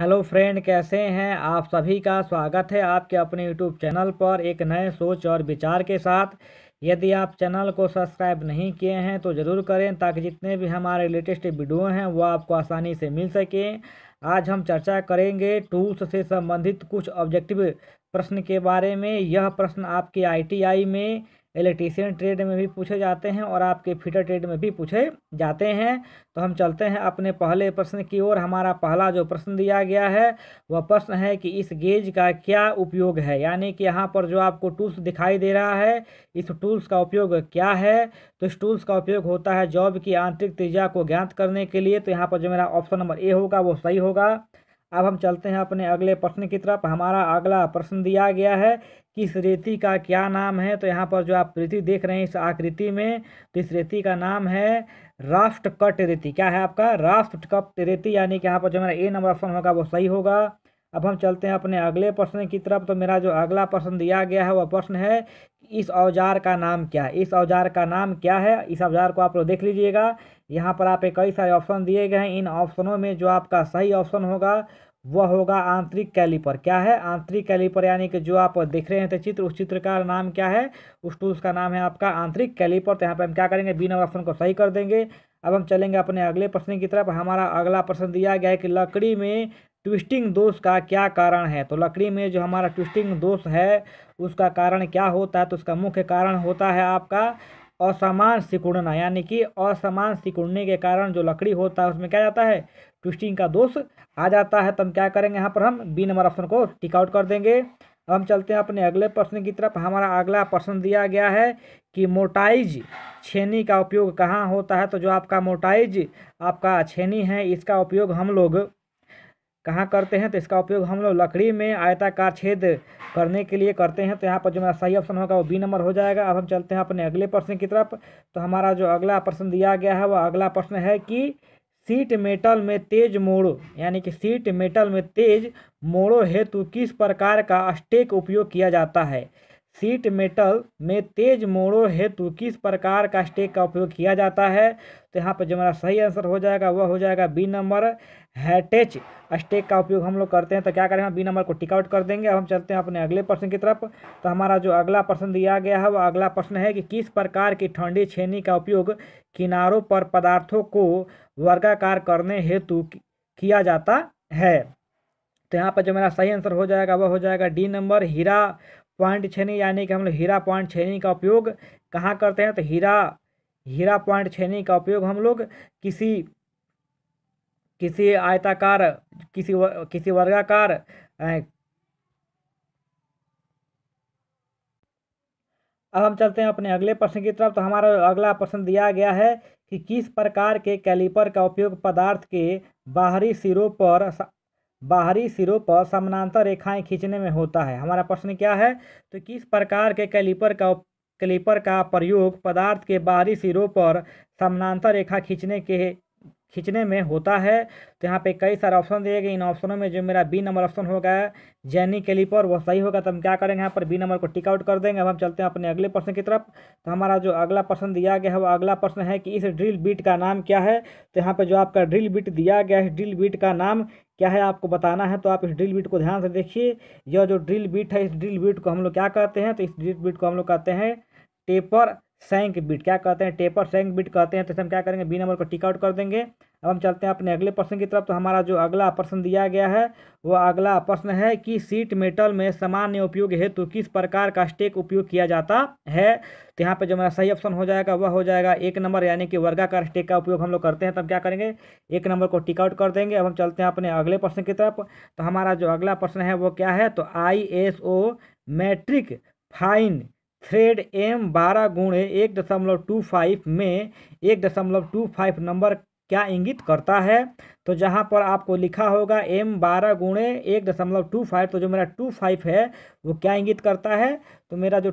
hello friend कैसे हैं आप सभी का स्वागत है आपके अपने यूट्यूब चैनल पर एक नए सोच और विचार के साथ यदि आप चैनल को सब्सक्राइब नहीं किए हैं तो ज़रूर करें ताकि जितने भी हमारे लेटेस्ट वीडियो हैं वो आपको आसानी से मिल सकें आज हम चर्चा करेंगे टूल्स से संबंधित कुछ ऑब्जेक्टिव प्रश्न के बारे में यह प्रश्न आपके आई में इलेक्ट्रीशियन ट्रेड में भी पूछे जाते हैं और आपके फिटर ट्रेड में भी पूछे जाते हैं तो हम चलते हैं अपने पहले प्रश्न की ओर हमारा पहला जो प्रश्न दिया गया है वह प्रश्न है कि इस गेज का क्या उपयोग है यानी कि यहाँ पर जो आपको टूल्स दिखाई दे रहा है इस टूल्स का उपयोग क्या है तो इस टूल्स का उपयोग होता है जॉब की आंतरिक तेजा को ज्ञात करने के लिए तो यहाँ पर जो मेरा ऑप्शन नंबर ए होगा वो सही होगा अब हम चलते हैं अपने अगले प्रश्न की तरफ हमारा अगला प्रश्न दिया गया है कि इस रेती का क्या नाम है तो यहाँ पर जो आप रीति देख रहे हैं इस आकृति में तो इस रेती का नाम है राफ्ट कट रेती क्या है आपका राफ्ट कट रेती यानी कि यहाँ पर जो मेरा ए नंबर ऑप्शन होगा वो सही होगा अब हम चलते हैं अपने अगले प्रश्न की तरफ तो मेरा जो अगला प्रश्न दिया गया है वह प्रश्न है इस औजार का नाम क्या है इस औजार का नाम क्या है इस औजार को आप लोग देख लीजिएगा यहाँ पर आप कई सारे ऑप्शन दिए गए हैं इन ऑप्शनों में जो आपका सही ऑप्शन होगा वह होगा आंतरिक कैलीपर क्या है आंतरिक कैलीपर यानी कि जो आप देख रहे हैं तो चित्र उस चित्र का नाम क्या है उस टूल का नाम है आपका आंतरिक कैलीपर तो यहाँ पर हम क्या करेंगे बी नंबर ऑप्शन को सही कर देंगे अब हम चलेंगे अपने अगले प्रश्न की तरफ हमारा अगला प्रश्न दिया गया है कि लकड़ी में ट्विस्टिंग दोष का क्या कारण है तो लकड़ी में जो हमारा ट्विस्टिंग दोष है उसका कारण क्या होता है तो उसका मुख्य कारण होता है आपका असमान सिकुड़ना यानी कि असमान सिकुड़ने के कारण जो लकड़ी होता है उसमें क्या जाता है ट्विस्टिंग का दोष आ जाता है तो हम क्या करेंगे यहाँ पर हम बी नंबर ऑप्शन को टिकआउट कर देंगे अब हम चलते हैं अपने अगले प्रश्न की तरफ हमारा अगला प्रश्न दिया गया है कि मोटाइज छेनी का उपयोग कहाँ होता है तो जो आपका मोटाइज आपका छेनी है इसका उपयोग हम लोग कहाँ करते हैं तो इसका उपयोग हम लोग लकड़ी में आयताकार छेद करने के लिए करते हैं तो यहाँ पर जो मेरा सही ऑप्शन होगा वो बी नंबर हो जाएगा अब हम चलते हैं अपने अगले प्रश्न की तरफ तो हमारा जो अगला प्रश्न दिया गया है वह अगला प्रश्न है कि सीट मेटल में तेज मोड़ो यानी कि सीट मेटल में तेज मोड़ो हेतु किस प्रकार का स्टेक उपयोग किया जाता है सीट मेटल में तेज मोड़ो हेतु किस प्रकार का स्टेक का उपयोग किया जाता है तो यहाँ पर जो हमारा सही आंसर हो जाएगा वह हो जाएगा बी नंबर हैटेच स्टेक का उपयोग हम लोग करते हैं तो क्या करेंगे बी नंबर को टिकआउट कर देंगे अब हम चलते हैं अपने अगले प्रश्न की तरफ तो हमारा जो अगला प्रश्न दिया गया है वह अगला प्रश्न है कि किस प्रकार की ठंडी छेनी का उपयोग किनारों पर पदार्थों को वर्गाकार करने हेतु किया जाता है तो यहाँ पर जो मेरा सही आंसर हो जाएगा वह हो जाएगा डी नंबर हीरा पॉइंट छेनी यानी कि हम लोग हीरा पॉइंट छेनी का उपयोग कहाँ करते हैं तो हीरा हीरा पॉइंट छेनी का उपयोग हम लोग किसी किसी आयताकार किसी व किसी वर्गाकार अब हम चलते हैं अपने अगले प्रश्न की तरफ तो हमारा अगला प्रश्न दिया गया है कि किस प्रकार के कैलिपर का उपयोग पदार्थ के बाहरी सिरों पर बाहरी सिरों पर समानांतर रेखाएं खींचने में होता है हमारा प्रश्न क्या है तो किस प्रकार के कैलिपर का क्लीपर का प्रयोग पदार्थ के बाहरी सिरों पर समानांतर रेखा खींचने के खींचने में होता है तो यहाँ पे कई सारे ऑप्शन दिए गए इन ऑप्शनों में जो मेरा बी नंबर ऑप्शन होगा जैनी क्लिपर वो सही होगा तो हम क्या करेंगे यहाँ पर बी नंबर को टिक आउट कर देंगे अब हम चलते हैं अपने अगले प्रश्न की तरफ तो हमारा जो अगला प्रश्न दिया गया है वो अगला प्रश्न है कि इस ड्रिल बीट का नाम क्या है तो यहाँ पर जो आपका ड्रिल बीट दिया गया है ड्रिल बीट का नाम क्या है आपको बताना है तो आप इस ड्रिल बीट को ध्यान से देखिए यह जो ड्रिल बीट है इस ड्रिल बीट को हम लोग क्या कहते हैं तो इस ड्रिल बीट को हम लोग कहते हैं टेपर सैंक बिट क्या कहते हैं टेपर सैंक बिट कहते हैं तो इसे हम क्या करेंगे बी नंबर को टिक आउट कर देंगे अब हम चलते हैं अपने अगले प्रश्न की तरफ तो हमारा जो अगला प्रश्न दिया गया है वो अगला प्रश्न है कि सीट मेटल में सामान्य उपयोग हेतु किस प्रकार का स्टेक उपयोग किया जाता है तो यहाँ पे जो मेरा सही ऑप्शन हो जाएगा वह हो जाएगा एक नंबर यानी कि वर्गाकार स्टेक का उपयोग हम लोग करते हैं तब तो क्या करेंगे एक नंबर को टिकआउट कर देंगे अब हम चलते हैं अपने अगले प्रश्न की तरफ तो हमारा जो अगला प्रश्न है वो क्या है तो आई मैट्रिक फाइन थ्रेड एम बारह गुणे एक दशमलव टू फाइव में एक दशमलव टू फाइव नंबर क्या इंगित करता है तो जहाँ पर आपको लिखा होगा एम बारह गुणे एक दशमलव टू फाइव तो जो मेरा टू फाइव है वो क्या इंगित करता है तो मेरा जो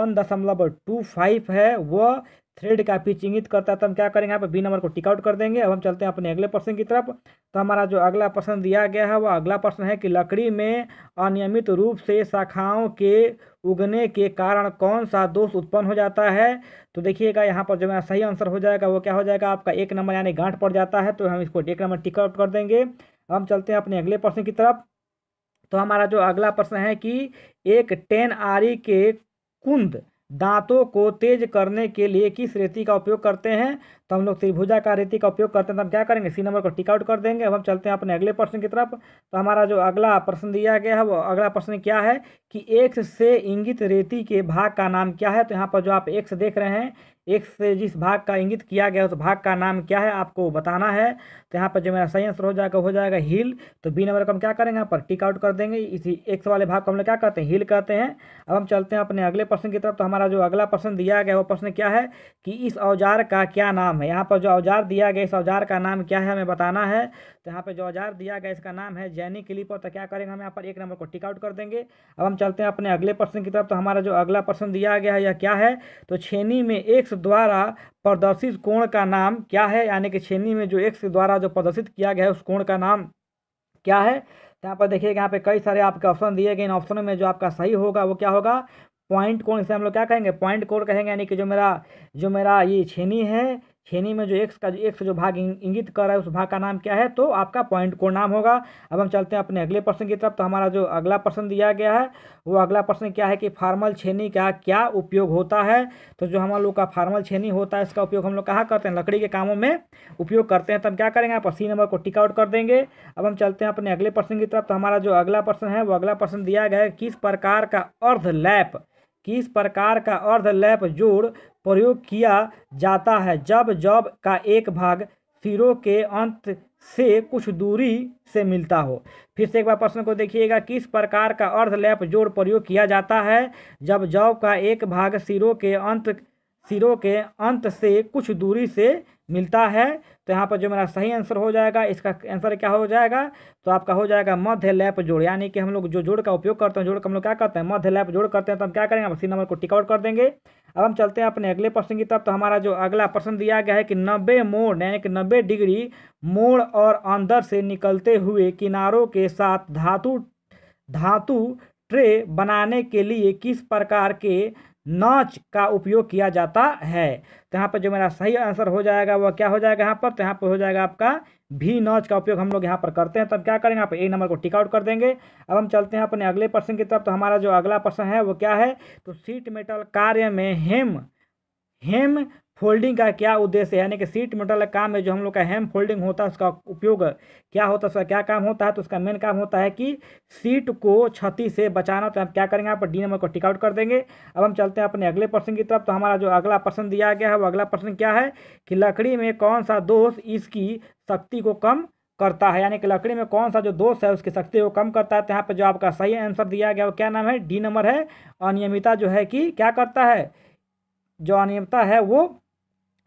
वन दशमलव टू फाइव है वह थ्रेड का पिच इंगित करता है तो हम क्या करेंगे यहाँ पर बी नंबर को टिकआउट कर देंगे अब हम चलते हैं अपने अगले प्रश्न की तरफ तो हमारा जो अगला प्रश्न दिया गया है वह अगला प्रश्न है कि लकड़ी में अनियमित रूप से शाखाओं के उगने के कारण कौन सा दोष उत्पन्न हो जाता है तो देखिएगा यहाँ पर जो मेरा सही आंसर हो जाएगा वो क्या हो जाएगा आपका एक नंबर यानी गांठ पड़ जाता है तो हम इसको एक नंबर टिकट कर देंगे हम चलते हैं अपने अगले प्रश्न की तरफ तो हमारा जो अगला प्रश्न है कि एक टेन आरी के कुंद दांतों को तेज करने के लिए किस रेती का उपयोग करते हैं तो हम लोग त्रिभुजा का रेती का उपयोग करते हैं तो हम क्या करेंगे सी नंबर को टिकआउट कर देंगे अब हम चलते हैं अपने अगले प्रश्न की तरफ तो हमारा जो अगला प्रश्न दिया गया है वो अगला प्रश्न क्या है कि एक्स से इंगित रेती के भाग का नाम क्या है तो यहाँ पर जो आप एक्स देख रहे हैं एक से जिस भाग का इंगित किया गया उस भाग का नाम क्या है आपको बताना है तो यहाँ पर जो मेरा सही आंसर हो जाएगा हो जाएगा हिल तो बी नंबर को हम क्या करेंगे यहाँ पर टिक आउट कर देंगे इसी एक्स वाले भाग को हम लोग क्या कहते हैं हिल कहते हैं अब हम चलते हैं अपने अगले प्रश्न की तरफ तो हमारा जो अगला प्रश्न दिया गया वो प्रश्न क्या है कि इस औजार का क्या नाम है है यहाँ पर जो औजार दिया गया इस औजार का नाम क्या है हमें बताना है तो यहाँ पर जो औजार दिया गया इसका नाम है जैनी क्लिपर तो क्या करेंगे हम यहाँ पर एक नंबर को टिकआउट कर देंगे अब हम चलते हैं अपने अगले प्रश्न की तरफ तो हमारा जो अगला प्रश्न दिया गया है यह क्या है तो छेनी में एक्स द्वारा प्रदर्शित कोण का नाम क्या है यानी कि छेनी में जो एक्स द्वारा जो प्रदर्शित किया गया है उस कोण का नाम क्या है तो यहाँ पर देखिएगा यहाँ पे कई सारे आपके ऑप्शन दिए गए इन ऑप्शनों में जो आपका सही होगा वो क्या होगा पॉइंट कोण इसे हम लोग क्या कहेंगे पॉइंट कोण कहेंगे यानी कि जो मेरा जो मेरा ये छेनी है छेनी में जो एक्स का जो एक्स जो भाग इंगित कर रहा है उस भाग का नाम क्या है तो आपका पॉइंट को नाम होगा अब हम चलते हैं अपने अगले प्रश्न की तरफ तो हमारा जो अगला प्रश्न दिया गया है वो अगला प्रश्न क्या है कि फार्मल छेनी का क्या उपयोग होता है तो जो हम लोग का फार्मल छेनी होता है इसका उपयोग हम लोग कहाँ करते हैं लकड़ी के कामों में उपयोग करते हैं तो हम क्या करेंगे आप सी नंबर को टिकआउट कर देंगे अब हम चलते हैं अपने अगले प्रश्न की तरफ तो हमारा जो अगला प्रश्न है वो अगला प्रश्न दिया गया है किस प्रकार का अर्ध लैप किस प्रकार का अर्ध लैप जोड़ प्रयोग किया जाता है जब जॉब का एक भाग सिरों के अंत से कुछ दूरी से मिलता हो फिर से एक बार प्रश्न को देखिएगा किस प्रकार का अर्ध लैप जोड़ प्रयोग किया जाता है जब जॉब का एक भाग सिरों के अंत सिरों के अंत से कुछ दूरी से मिलता है तो यहाँ पर जो मेरा सही आंसर हो जाएगा इसका आंसर क्या हो जाएगा तो आपका हो जाएगा मध्य लैप जोड़ यानी कि हम लोग जो जोड़ का उपयोग करते हैं जोड़ का हम लोग क्या करते हैं मध्य लैप जोड़ करते हैं तो हम क्या करेंगे सी नंबर को टिकआउट कर देंगे अब हम चलते हैं अपने अगले प्रश्न की तरफ तो हमारा जो अगला प्रश्न दिया गया है कि नब्बे मोड़ यानी कि नब्बे डिग्री मोड़ और अंदर से निकलते हुए किनारों के साथ धातु धातु ट्रे बनाने के लिए किस प्रकार के नाच का उपयोग किया जाता है तो यहाँ पर जो मेरा सही आंसर हो जाएगा वह क्या हो जाएगा यहाँ पर तो यहाँ पर हो जाएगा आपका भी नाच का उपयोग हम लोग यहाँ पर करते हैं तब क्या करेंगे यहाँ पर एक नंबर को टिक आउट कर देंगे अब हम चलते हैं अपने अगले प्रश्न की तरफ तो हमारा जो अगला प्रश्न है वो क्या है तो सीट मेटल कार्य में हेम हेम फोल्डिंग का क्या उद्देश्य है यानी कि सीट मेटल काम में जो हम लोग का हेम फोल्डिंग होता है उसका उपयोग क्या होता है उसका क्या काम होता है तो उसका मेन काम होता है कि सीट को क्षति से बचाना तो हम क्या करेंगे आप डी नंबर को टिकआउट कर देंगे अब हम चलते हैं अपने अगले प्रश्न की तरफ तो हमारा जो अगला प्रश्न दिया गया है वो अगला प्रश्न क्या है कि लकड़ी में कौन सा दोष इसकी शक्ति को कम करता है यानी कि लकड़ी में कौन सा जो दोष है उसकी शक्ति को कम करता है तो यहाँ पर जो आपका सही आंसर दिया गया वो क्या नाम है डी नंबर है अनियमिता जो है कि क्या करता है जो अनियमिता है वो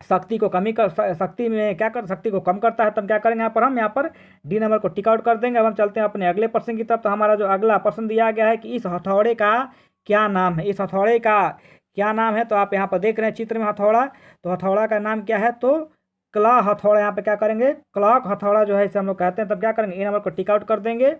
शक्ति को कमी कर शक्ति में क्या कर शक्ति को कम करता है तो हम क्या करेंगे यहाँ पर हम यहाँ पर डी नंबर को टिकआउट कर देंगे अब हम चलते हैं अपने अगले प्रश्न की तरफ तो हमारा जो अगला प्रश्न दिया गया है कि इस हथौड़े का क्या नाम है इस हथौड़े का क्या नाम है तो आप यहाँ पर देख रहे हैं चित्र में हथौड़ा तो हथौड़ा का नाम क्या है तो क्ला हथौड़ा यहाँ पर क्या करेंगे क्लॉक हथौड़ा जो है इसे हम लोग कहते हैं तब क्या करेंगे ए e नंबर को टिकआउट कर देंगे